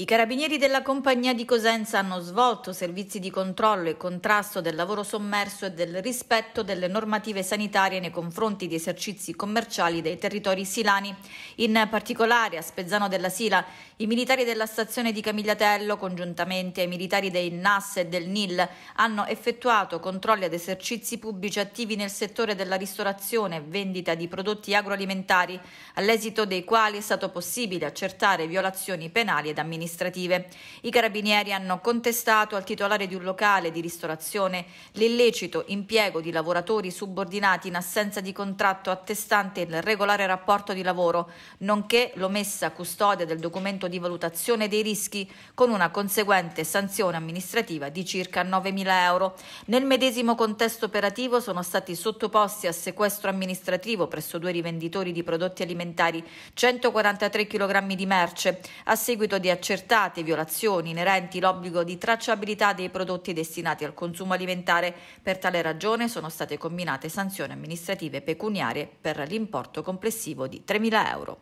I carabinieri della compagnia di Cosenza hanno svolto servizi di controllo e contrasto del lavoro sommerso e del rispetto delle normative sanitarie nei confronti di esercizi commerciali dei territori silani. In particolare a Spezzano della Sila i militari della stazione di Camigliatello, congiuntamente ai militari dei NAS e del NIL, hanno effettuato controlli ad esercizi pubblici attivi nel settore della ristorazione e vendita di prodotti agroalimentari, all'esito dei quali è stato possibile accertare violazioni penali ed amministrative amministrative. I carabinieri hanno contestato al titolare di un locale di ristorazione l'illecito impiego di lavoratori subordinati in assenza di contratto attestante il regolare rapporto di lavoro, nonché l'omessa custodia del documento di valutazione dei rischi con una conseguente sanzione amministrativa di circa 9.000 euro. Nel medesimo contesto operativo sono stati sottoposti a sequestro amministrativo presso due rivenditori di prodotti alimentari 143 kg di merce a seguito di accertamento accertate violazioni inerenti l'obbligo di tracciabilità dei prodotti destinati al consumo alimentare. Per tale ragione sono state combinate sanzioni amministrative pecuniarie per l'importo complessivo di 3.000 euro.